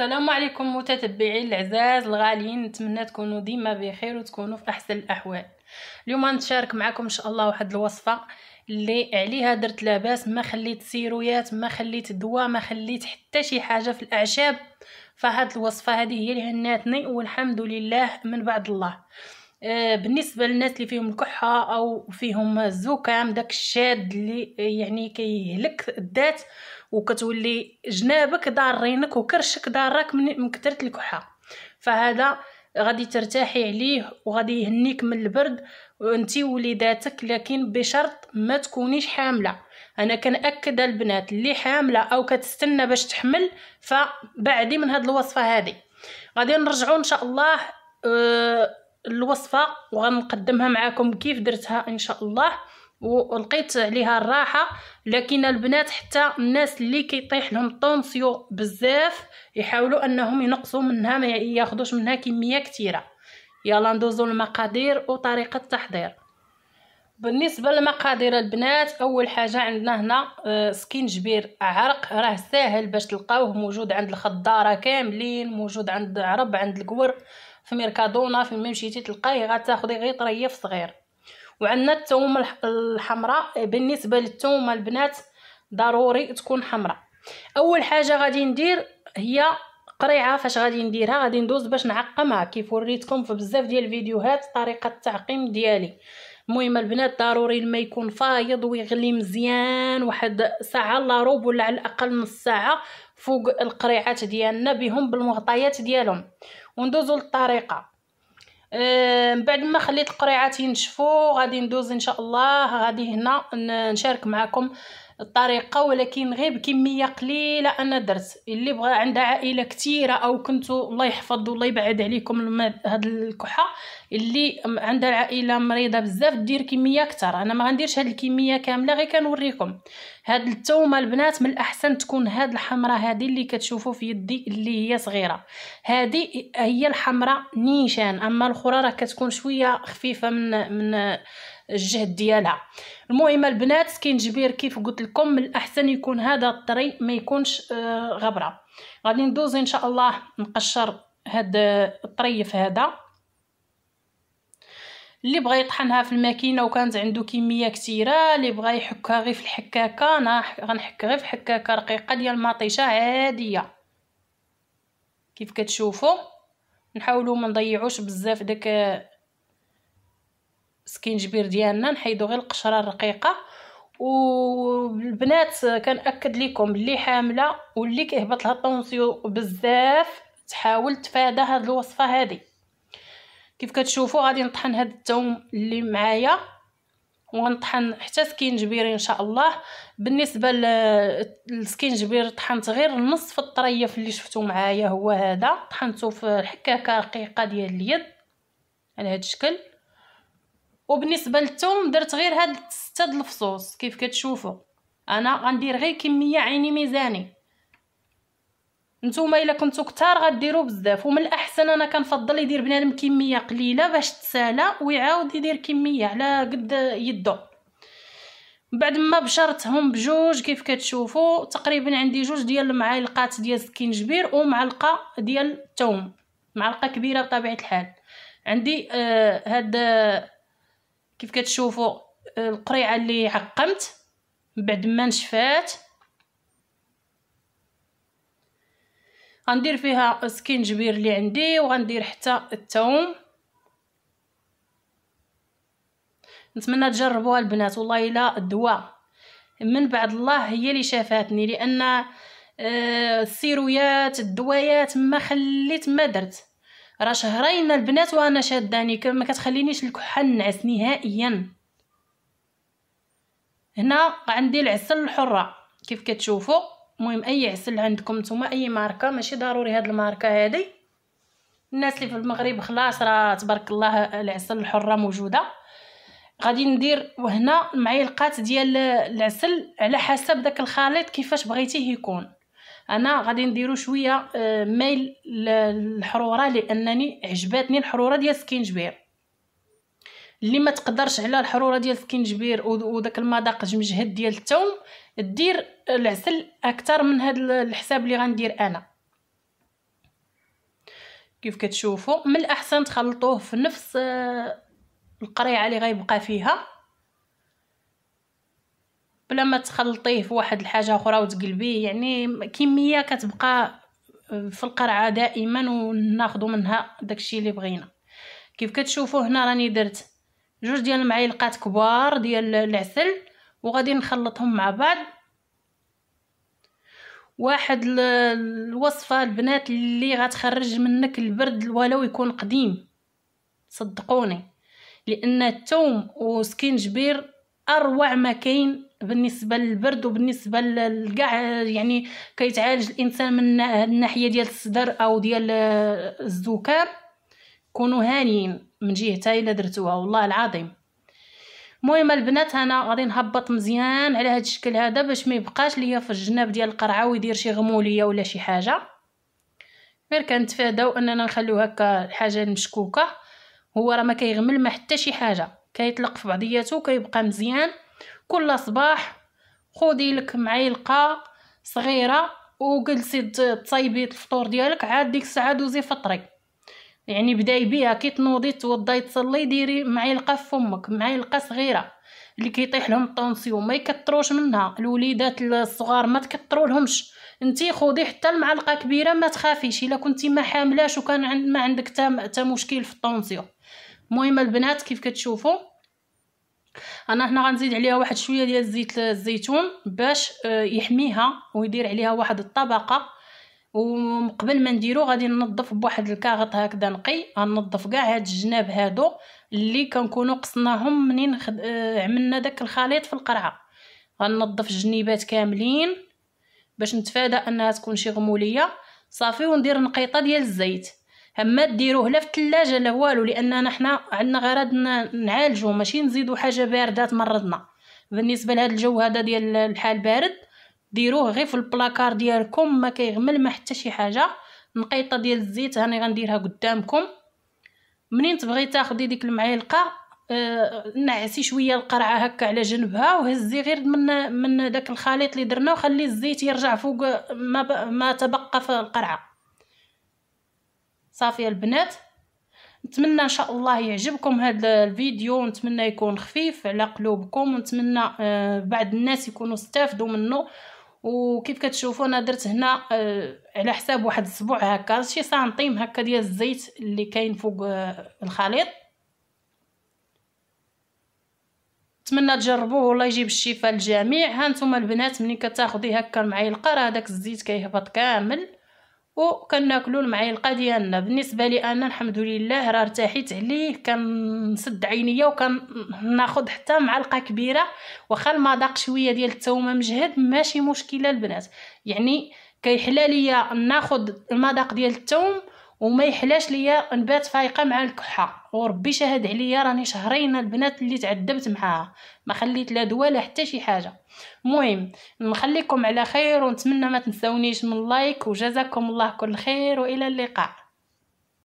السلام عليكم متتبعين العزاز الغاليين نتمنى تكونوا ديما بخير وتكونوا في احسن الاحوال اليوم نتشارك معكم ان شاء الله واحد الوصفه اللي عليها درت لاباس ما خليت سيرويات ما خليت دواء ما خليت حتى شي حاجه في الاعشاب فهاد الوصفه هذه هي اللي هناتني والحمد لله من بعد الله آه، بالنسبه للناس اللي فيهم الكحه او فيهم الزكام داك الشاد اللي يعني كيهلك الذات وكتولي جنابك ضارينك وكرشك ضارك من, من كثره الكحه فهذا غادي ترتاحي عليه وغادي يهنيك من البرد وانت وليداتك لكن بشرط ما تكونيش حامله انا كنأكد البنات اللي حامله او كتستنى باش تحمل فبعدي من هاد الوصفه هذه غادي نرجعوا ان شاء الله آه، الوصفه وغنقدمها معاكم كيف درتها ان شاء الله ولقيت عليها الراحه لكن البنات حتى الناس اللي كيطيح لهم الطونسيو بزاف يحاولوا انهم ينقصوا منها ما ياخدوش منها كميه كثيره يلا ندوزو المقادير وطريقه التحضير بالنسبه للمقادير البنات اول حاجه عندنا هنا آه، جبير عرق راه ساهل باش تلقاوه موجود عند الخضاره كاملين موجود عند عرب عند الكور في ميركادونا في مشيتي تلقاه غتاخدي غير طريف صغير وعندنا التومه الحمراء إيه، بالنسبه للتومه البنات ضروري تكون حمراء اول حاجه غادي ندير هي قريعه فاش غادي نديرها غادي ندوز باش نعقمها كيف وريتكم في بزاف ديال الفيديوهات طريقه التعقيم ديالي المهم البنات ضروري لما يكون فايض ويغلي مزيان واحد ساعه الله روب ولا على الاقل نص ساعه فوق القريعات ديالنا بهم بالمغطيات ديالهم وندوزو للطريقه من بعد ما خليت القريعات ينشفوا غادي ندوز ان شاء الله غادي هنا نشارك معكم الطريقه ولكن غير بكميه قليله انا درت اللي بغى عندها عائله كثيره او كنتو الله يحفظ والله يبعد عليكم هاد الكحه اللي عندها العائله مريضه بزاف دير كميه اكثر انا ما غنديرش هاد الكميه كامله غير كنوريكم هاد التومه البنات من الاحسن تكون هاد الحمراء هادي اللي كتشوفوا في يدي اللي هي صغيره هادي هي الحمراء نيشان اما الاخرى راه كتكون شويه خفيفه من من الجهد ديالها المهم البنات كينجبير كيف قلت لكم من الاحسن يكون هذا الطري ما يكونش آه، غبره غادي ندوز ان شاء الله نقشر هاد الطريف هذا اللي بغى يطحنها في الماكينه وكانت عنده كميه كثيره اللي بغى يحكها غير في الحكاكه انا غنحك غير في حكاكه رقيقه ديال المطيشه عاديه كيف كتشوفوا نحاولوا ما نضيعوش بزاف داك سكينجبير ديالنا نحيدو غير القشره الرقيقه والبنات كنأكد لكم اللي حامله واللي كيهبط لها الطونسيو بزاف تحاول تفادى هاد الوصفه هذه كيف كتشوفوا غادي نطحن هاد الثوم اللي معايا وغنطحن حتى سكينجبير ان شاء الله بالنسبه للسكينجبير طحنت غير نصف الطريف اللي شفتو معايا هو هذا طحنته في الحكاكه رقيقه ديال اليد على هذا الشكل وبالنسبه للثوم درت غير هاد سته الفصوص كيف كتشوفوا انا غندير غير كميه عيني ميزاني نتوما الا كنتو كتار غديروا بزاف ومن الاحسن انا كنفضل يدير بنادم كميه قليله باش تسالى ويعاود يدير كميه على قد يدو بعد ما بشرتهم بجوج كيف كتشوفوا تقريبا عندي جوج ديال المعالقات ديال السكينجبير ومعلقه ديال الثوم معلقه كبيره بطبيعه الحال عندي آه هاد كيف كتشوفوا آه، القريعه اللي عقمت بعد ما نشفات غندير فيها سكينجبير اللي عندي وغندير حتى الثوم نتمنى تجربوها البنات والله الا الدواء من بعد الله هي اللي شافاتني لان آه، السيرويات الدوايات ما خليت ما درت راه شهرين البنات وانا شاداني ما كتخلينيش الكحه نعس نهائيا هنا عندي العسل الحره كيف كتشوفوا المهم اي عسل عندكم نتوما اي ماركه ماشي ضروري هاد الماركه هادي الناس اللي في المغرب خلاص راه تبارك الله العسل الحره موجوده غادي ندير وهنا المعلقات ديال العسل على حسب داك الخليط كيفاش بغيتيه يكون انا غادي نديرو شويه آه، مايل للحروره لانني عجباتني الحروره ديال سكينجبير اللي ما تقدرش على الحروره ديال الكنجبير وداك المذاق المجهد ديال الثوم دير العسل اكثر من هذا الحساب اللي غندير انا كيف كتشوفوا من الاحسن تخلطوه في نفس آه، القريعه اللي غيبقى فيها بلا ما تخلطيه في واحد الحاجه اخرى وتقلبيه يعني كميه كتبقى آه، في القرعه دائما وناخذ منها داكشي اللي بغينا كيف كتشوفوا هنا راني درت جوج ديال المعالقات كبار ديال العسل وغادي نخلطهم مع بعض واحد الوصفه البنات اللي غتخرج منك البرد ولو يكون قديم صدقوني لان الثوم وسكينجبير اروع ما كاين بالنسبه للبرد وبالنسبه لكاع يعني كيتعالج الانسان من الناحيه ديال الصدر او ديال الزكام كونوا هانيين من جهتها الا درتوها والله العظيم المهم البنات انا غادي نهبط مزيان على هذا الشكل هذا باش ما يبقاش ليا في الجناب ديال القرعه ويدير شي غموليه ولا شي حاجه غير كنتفاداو اننا نخليو هكا الحاجه المشكوكه هو راه ما كيغمل ما حتى شي حاجه كيطلق في بعضياتو كيبقى مزيان كل صباح خدي لك معلقه صغيره وجلسي تصايبي الفطور ديالك عاد ديك الساعه دوزي فطري يعني بداي بيها كي تنوضي توضاي تصلي ديري معلقه في فمك معلقه صغيره اللي كيطيح لهم الطونسيون ما يكثروش منها الوليدات الصغار ما تكثروا لهمش انت خودي حتى المعلقه كبيره ما تخافيش الا كنتي ما حاملاش وكان عند ما عندك تا مشكل في الطونسيون المهم البنات كيف كتشوفوا انا هنا غنزيد عليها واحد شويه ديال زيت الزيتون باش آه، يحميها ويدير عليها واحد الطبقه وقبل ما نديرو غادي ننظف بواحد الكاغط هكذا نقي غنظف كاع هاد الجناب هادو اللي كنكونوا قصناهم منين خد... آه، عملنا داك الخليط في القرعه غننظف الجنيبات كاملين باش نتفادى انها تكون شي غموليه صافي وندير نقيطه ديال الزيت اما ديروه لا في الثلاجه لا والو لاننا حنا عندنا غرض نعالجو ماشي نزيدو حاجه بارده تمرضنا بالنسبه لهذا الجو هذا ديال الحال بارد ديروه غير في البلاكار ديالكم ما كيغمل ما حتى شي حاجه نقيطه ديال الزيت هاني غنديرها قدامكم منين تبغي تاخدي ديك المعلقه آه نعسي شويه القرعه هكا على جنبها وهزي غير من من داك الخليط اللي درنا وخلي الزيت يرجع فوق ما ما تبقى في القرعه صافي البنات نتمنى ان شاء الله يعجبكم هذا الفيديو ونتمنى يكون خفيف على قلوبكم ونتمنى آه، بعض الناس يكونوا استفدوا منه وكيف كتشوفوا انا درت هنا آه على حساب واحد الاسبوع هكا شي سنتيم هكا ديال الزيت اللي كاين فوق آه الخليط نتمنى تجربوه والله يجيب الشفاء للجميع هانتوما البنات ملي كتاخدي هكا المعيلقه راه داك الزيت كيهبط كامل وكناكلوا المعيلقه ديالنا بالنسبه لي انا الحمد لله راه ارتحيت عليه كنسد عينيا وكناخذ حتى معلقه كبيره واخا المذاق شويه ديال التومه مجهد ماشي مشكله البنات يعني كيحلى ليا ناخذ المذاق ديال التوم وما يحلاش ليا نبات فايقه مع الكحه وربي شهد عليا راني شهرين البنات اللي تعذبت معاها ما خليت لا دواء لا حتى شي حاجه المهم نخليكم على خير ونتمنى ما تنساونيش من لايك وجزاكم الله كل خير والى اللقاء